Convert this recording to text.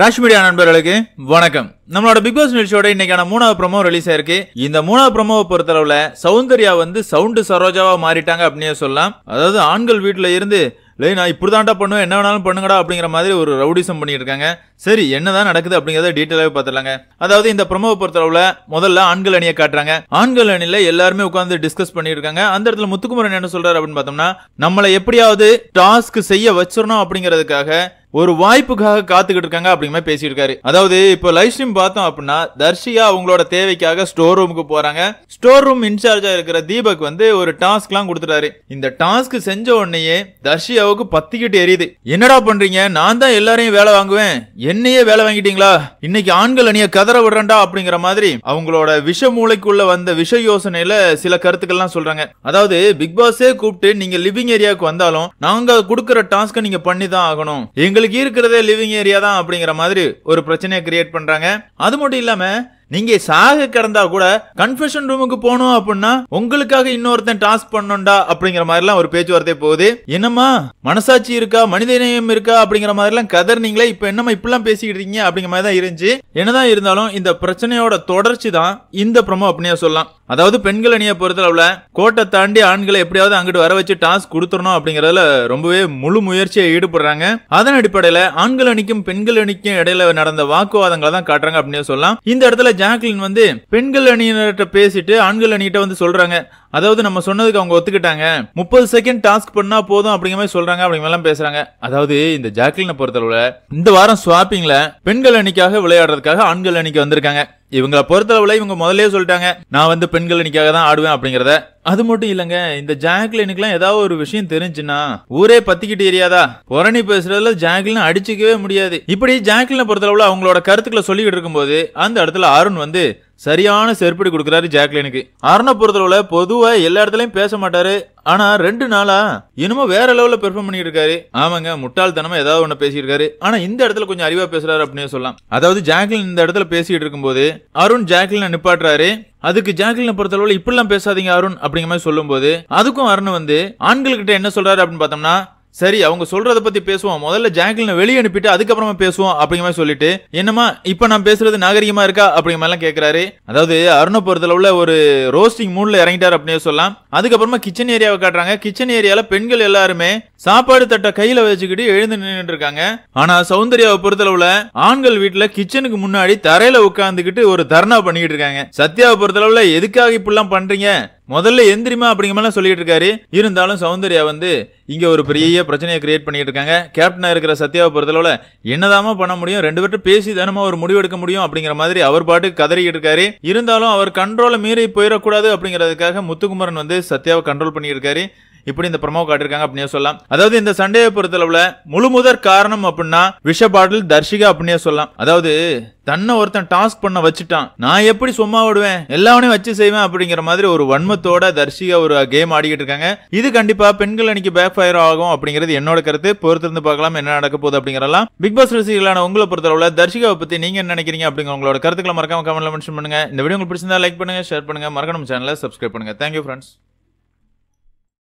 ராஷ் media நண்பர்களுக்கு வணக்கம் நம்மளோட பிக் பாஸ் நிகழ்ச்சியோட இன்னைக்கான மூணாவது ப்ரமோ ரிலீஸ் ஆயிருக்கு இந்த மூணாவது ப்ரமோவை பொறுத்தளவுல சௌந்தர்யா வந்து சவுண்டு சரோஜாவா மாறிட்டாங்க அப்படின்னு சொல்லலாம் அதாவது ஆண்கள் வீட்டில் இருந்து இல்லை நான் இப்படி தாண்டா பண்ணுவேன் என்ன வேணாலும் பண்ணுங்கடா அப்படிங்கிற மாதிரி ஒரு ரவுடிசம் பண்ணியிருக்காங்க சரி என்னதான் நடக்குது அப்படிங்கிறத டீட்டெயிலாகவே பார்த்துடலாங்க அதாவது இந்த பிரமோவை பொறுத்தளவுல முதல்ல ஆண்கள் அணியை காட்டுறாங்க ஆண்கள் அணியில் எல்லாருமே உட்காந்து டிஸ்கஸ் பண்ணியிருக்காங்க அந்த இடத்துல முத்துக்குமரன் என்ன சொல்றாரு அப்படின்னு பார்த்தோம்னா நம்மளை எப்படியாவது டாஸ்க் செய்ய வச்சிடணும் அப்படிங்கிறதுக்காக ஒரு வாய்ப்புக்காக காத்துக்கிட்டு இருக்காங்க அப்படிங்கிற மாதிரி பேசியிருக்காரு அதாவது இப்போ லைவ் ஸ்ட்ரீம் பார்த்தோம் அப்படின்னா தர்ஷியா அவங்களோட தேவைக்காக ஸ்டோர் ரூமுக்கு போறாங்க ஸ்டோர் ரூம் இன்சார்ஜா இருக்கிற தீபக் வந்து ஒரு டாஸ்க்லாம் கொடுத்துட்டாரு இந்த டாஸ்க் செஞ்ச உடனேயே தர்ஷியாவுக்கு பத்திக்கிட்டு எரியுது என்னடா பண்றீங்க நான் தான் எல்லாரையும் வேலை வாங்குவேன் என்னையே வேலை வாங்கிட்டீங்களா இன்னைக்கு ஆண்கள் அணிய கதற விடுறேன்டா அப்படிங்கிற மாதிரி அவங்களோட விஷ மூளைக்குள்ள வந்த விஷ யோசனையில சில கருத்துக்கள்லாம் சொல்றாங்க அதாவது பிக் பாஸே கூப்பிட்டு நீங்க லிவிங் ஏரியாவுக்கு வந்தாலும் நாங்க கொடுக்கற டாஸ்க்கை நீங்க பண்ணி தான் ஆகணும் எங்க எங்களுக்கு இருக்கிறதே லிவிங் ஏரியா தான் அப்படிங்கிற மாதிரி ஒரு பிரச்சனையை கிரியேட் பண்றாங்க அது மட்டும் இல்லாம நீங்க சாக கிடந்தா கூட கன்ஃபெஷன் ரூமுக்கு போகணும் அப்படின்னா உங்களுக்காக இன்னொருத்தன் டாஸ்க் பண்ணணும்டா அப்படிங்கிற மாதிரிலாம் ஒரு பேச்சுவார்த்தை போகுது என்னம்மா மனசாட்சி இருக்கா மனித நேயம் இருக்கா அப்படிங்கிற மாதிரிலாம் இப்ப இப்போ என்னம்மா இப்படிலாம் பேசிக்கிட்டு இருக்கீங்க அப்படிங்கிற மாதிரி தான் இருந்துச்சு என்னதான் இருந்தாலும் இந்த பிரச்சனையோட தொடர்ச்சி தான் இந்த ப்ரமோ அப்படியே சொல்லலாம் அதாவது பெண்கள் அணியை பொறுத்தளவுல கோட்டை தாண்டி ஆண்களை எப்படியாவது அங்கிட்டு வர வச்சு டாஸ்க் கொடுத்துடணும் அப்படிங்கறதுல ரொம்பவே முழு முயற்சியை ஈடுபடுறாங்க அதன் அடிப்படையில ஆண்கள் அணிக்கும் பெண்கள் அணிக்கும் இடையில நடந்த வாக்குவாதங்களை தான் காட்டுறாங்க அப்படின்னு சொல்லலாம் இந்த இடத்துல ஜாக்லின் வந்து பெண்கள் அணியினர்கிட்ட பேசிட்டு ஆண்கள் அணிகிட்ட வந்து சொல்றாங்க அதாவது நம்ம சொன்னதுக்கு அவங்க ஒத்துக்கிட்டாங்க முப்பது செகண்ட் டாஸ்க் பண்ணா போதும் அப்படிங்கிற மாதிரி சொல்றாங்க அப்படிங்க எல்லாம் பேசுறாங்க அதாவது இந்த ஜாக்லினை பொறுத்தளவுல இந்த வாரம் ஸ்வாப்பிங்ல பெண்கள் அணிக்காக விளையாடுறதுக்காக ஆண்கள் அணிக்கு வந்திருக்காங்க இவங்களை பொறுத்தளவுல இவங்க முதலே சொல்லிட்டாங்க நான் வந்து பெண்கள் அணிக்காக தான் ஆடுவேன் அப்படிங்கிறத அது மட்டும் இல்லைங்க இந்த ஜாக்லினுக்குலாம் ஏதாவது ஒரு விஷயம் தெரிஞ்சுன்னா ஊரே பத்திக்கிட்டு ஏரியாதா உரணி பேசுறதுல ஜாக்லின் அடிச்சுக்கவே முடியாது இப்படி ஜாக்லினை பொறுத்தளவுல அவங்களோட கருத்துக்களை சொல்லிக்கிட்டு இருக்கும்போது அந்த இடத்துல அருண் வந்து சரியான செருப்படி கொடுக்குறாரு ஜாக்லினுக்கு அர்ணப் பொறுத்தளவுல பொதுவா எல்லா இடத்துலயும் பேச மாட்டாரு ஆனா ரெண்டு நாளா இனிமே வேற லெவல்ல பெர்ஃபார்ம் பண்ணிட்டு இருக்காரு ஆமாங்க முட்டாள்தனமா ஏதாவது ஒண்ணு பேசியிருக்காரு ஆனா இந்த இடத்துல கொஞ்சம் அறிவா பேசுறாரு அப்படின்னு சொல்லலாம் அதாவது ஜாக்லின் இந்த இடத்துல பேசிட்டு இருக்கும்போது அருண் ஜாக்லினை நிப்பாட்டுறாரு அதுக்கு ஜாக்லின் பொறுத்தளவுல இப்படிலாம் பேசாதீங்க அருண் அப்படிங்கிற மாதிரி சொல்லும்போது அதுக்கும் அருண் வந்து ஆண்கள்கிட்ட என்ன சொல்றாரு அப்படின்னு பார்த்தோம்னா சரி அவங்க சொல்றத பத்தி பேசுவோம் முதல்ல ஜாக்லினை வெளியே அனுப்பிட்டு அதுக்கப்புறமா பேசுவோம் அப்படிங்க மாதிரி சொல்லிட்டு என்னமா இப்ப நான் பேசுறது நாகரிகமா இருக்கா மாதிரி எல்லாம் கேக்குறாரு அதாவது அருணபுரத்துல உள்ள ஒரு ரோஸ்டிங் மூட்ல இறங்கிட்டார் அப்படின்னு சொல்லலாம் அதுக்கப்புறமா கிச்சன் ஏரியாவை காட்டுறாங்க கிச்சன் ஏரியால பெண்கள் எல்லாருமே சாப்பாடு தட்டை கையில வச்சுக்கிட்டு எழுந்து நின்றுட்டு இருக்காங்க ஆனா சௌந்தர்யாவை பொறுத்தளவுல ஆண்கள் வீட்டுல கிச்சனுக்கு முன்னாடி தரையில உட்காந்துக்கிட்டு ஒரு தர்ணா பண்ணிக்கிட்டு இருக்காங்க சத்யாவை பொறுத்தளவுல எதுக்காக இப்படிலாம் பண்றீங்க முதல்ல எந்திரிமா மாதிரி சொல்லிட்டு இருக்காரு இருந்தாலும் சௌந்தர்யா வந்து இங்க ஒரு பெரிய பிரச்சனையை கிரியேட் பண்ணிட்டு இருக்காங்க கேப்டனா இருக்கிற சத்யாவை பொறுத்தளவுல என்னதாமா பண்ண முடியும் ரெண்டு பேர்கிட்ட பேசி தானமா ஒரு முடிவு எடுக்க முடியும் அப்படிங்கிற மாதிரி அவர் பாட்டு கதறிக்கிட்டு இருக்காரு இருந்தாலும் அவர் கண்ட்ரோலை மீறி போயிடக்கூடாது அப்படிங்கிறதுக்காக முத்துக்குமரன் வந்து சத்யாவை கண்ட்ரோல் பண்ணியிருக்காரு இப்படி இந்த ப்ரமோ காட்டிருக்காங்க அப்படின்னு சொல்லலாம் அதாவது இந்த சண்டையை பொறுத்தளவுல முழு முதற் காரணம் அப்படின்னா விஷ பாட்டில் தர்ஷிகா அப்படின்னே சொல்லலாம் அதாவது தன்னை ஒருத்தன் டாஸ்க் பண்ண வச்சுட்டான் நான் எப்படி சும்மா விடுவேன் எல்லாவனையும் வச்சு செய்வேன் அப்படிங்கிற மாதிரி ஒரு வன்மத்தோட தர்ஷிகா ஒரு கேம் ஆடிக்கிட்டு இருக்காங்க இது கண்டிப்பா பெண்கள் அன்னைக்கு பேக் ஃபயர் ஆகும் அப்படிங்கிறது என்னோட கருத்து பொறுத்திருந்து பார்க்கலாம் என்ன நடக்க போகுது அப்படிங்கிறலாம் பிக் பாஸ் ரசிகர்களான உங்களை பொறுத்தளவுல தர்ஷிகாவை பத்தி நீங்க என்ன நினைக்கிறீங்க அப்படிங்கிற உங்களோட கருத்துக்களை மறக்காம கமெண்ட்ல மென்ஷன் பண்ணுங்க இந்த வீடியோ உங்களுக்கு பிடிச்சிருந்தா லைக் பண்ணுங்க ஷேர் பண்ணுங்க மறக்கணும் சேனலை சப்ஸ்கிரைப் பண்ணுங்க தேங்க்யூ ஃப்ரெண்ட்ஸ்